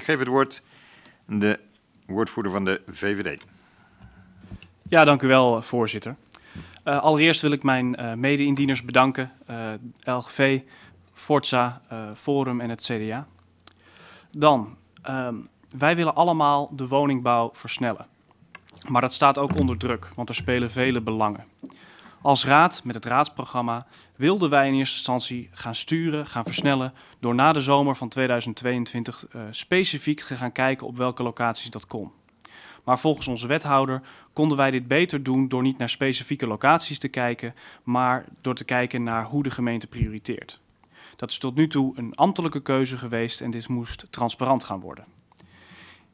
Ik geef het woord aan de woordvoerder van de VVD. Ja, dank u wel, eh, voorzitter. Eh, allereerst wil ik mijn uh, mede-indieners bedanken, uh, LGV, Forza, Forum en het CDA. Dan, ehm, wij willen allemaal de woningbouw versnellen. Maar dat staat ook onder druk, want er spelen vele belangen. Als raad met het raadsprogramma wilden wij in eerste instantie gaan sturen, gaan versnellen, door na de zomer van 2022 eh, specifiek te gaan kijken op welke locaties dat kon. Maar volgens onze wethouder konden wij dit beter doen door niet naar specifieke locaties te kijken, maar door te kijken naar hoe de gemeente prioriteert. Dat is tot nu toe een ambtelijke keuze geweest en dit moest transparant gaan worden.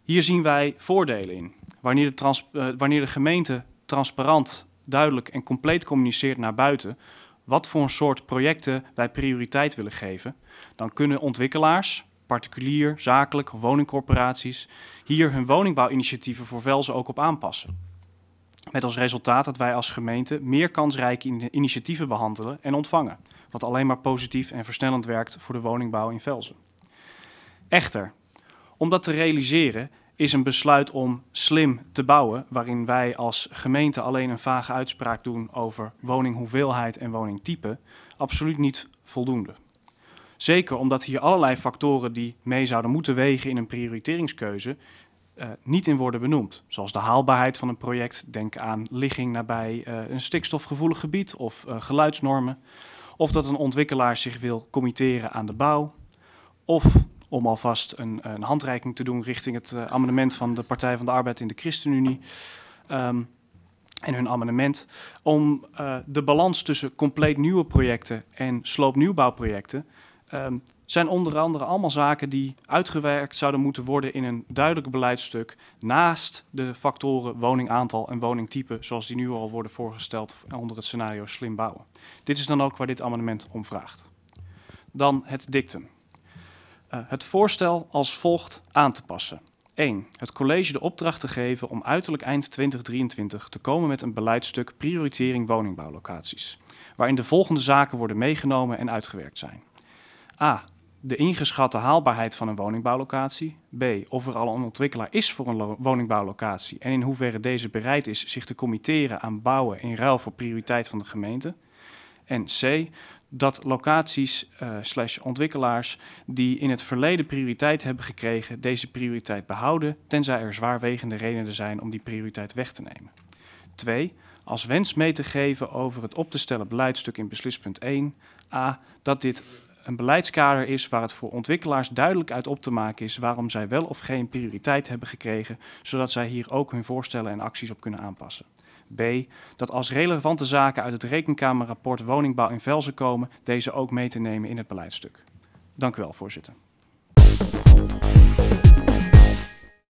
Hier zien wij voordelen in. Wanneer de, eh, wanneer de gemeente transparant duidelijk en compleet communiceert naar buiten wat voor een soort projecten wij prioriteit willen geven, dan kunnen ontwikkelaars, particulier, zakelijk, woningcorporaties hier hun woningbouwinitiatieven voor Velzen ook op aanpassen. Met als resultaat dat wij als gemeente meer kansrijke initiatieven behandelen en ontvangen, wat alleen maar positief en versnellend werkt voor de woningbouw in Velzen. Echter, om dat te realiseren is een besluit om slim te bouwen, waarin wij als gemeente alleen een vage uitspraak doen over woninghoeveelheid en woningtype, absoluut niet voldoende. Zeker omdat hier allerlei factoren die mee zouden moeten wegen in een prioriteringskeuze eh, niet in worden benoemd. Zoals de haalbaarheid van een project, denk aan ligging nabij eh, een stikstofgevoelig gebied of eh, geluidsnormen. Of dat een ontwikkelaar zich wil committeren aan de bouw. Of om alvast een, een handreiking te doen richting het eh, amendement van de Partij van de Arbeid in de ChristenUnie. Ehm, en hun amendement om eh, de balans tussen compleet nieuwe projecten en sloopnieuwbouwprojecten. Ehm, zijn onder andere allemaal zaken die uitgewerkt zouden moeten worden in een duidelijk beleidstuk. Naast de factoren woningaantal en woningtype, zoals die nu al worden voorgesteld onder het scenario slim bouwen. Dit is dan ook waar dit amendement om vraagt. Dan het dictum. Eh, het voorstel als volgt aan te passen. 1. Het college de opdracht te geven om uiterlijk eind 2023 te komen met een beleidstuk prioritering woningbouwlocaties, waarin de volgende zaken worden meegenomen en uitgewerkt zijn. A. De ingeschatte haalbaarheid van een woningbouwlocatie. B. Of er al een ontwikkelaar is voor een woningbouwlocatie en in hoeverre deze bereid is zich te committeren aan bouwen in ruil voor prioriteit van de gemeente. En C dat locaties eh, slash ontwikkelaars die in het verleden prioriteit hebben gekregen, deze prioriteit behouden, tenzij er zwaarwegende redenen zijn om die prioriteit weg te nemen. 2. Als wens mee te geven over het op te stellen beleidstuk in beslispunt 1. A. Dat dit een beleidskader is waar het voor ontwikkelaars duidelijk uit op te maken is waarom zij wel of geen prioriteit hebben gekregen, zodat zij hier ook hun voorstellen en acties op kunnen aanpassen. B. Dat als relevante zaken uit het rekenkamerrapport woningbouw in Velzen komen, deze ook mee te nemen in het beleidstuk. Dank u wel, voorzitter.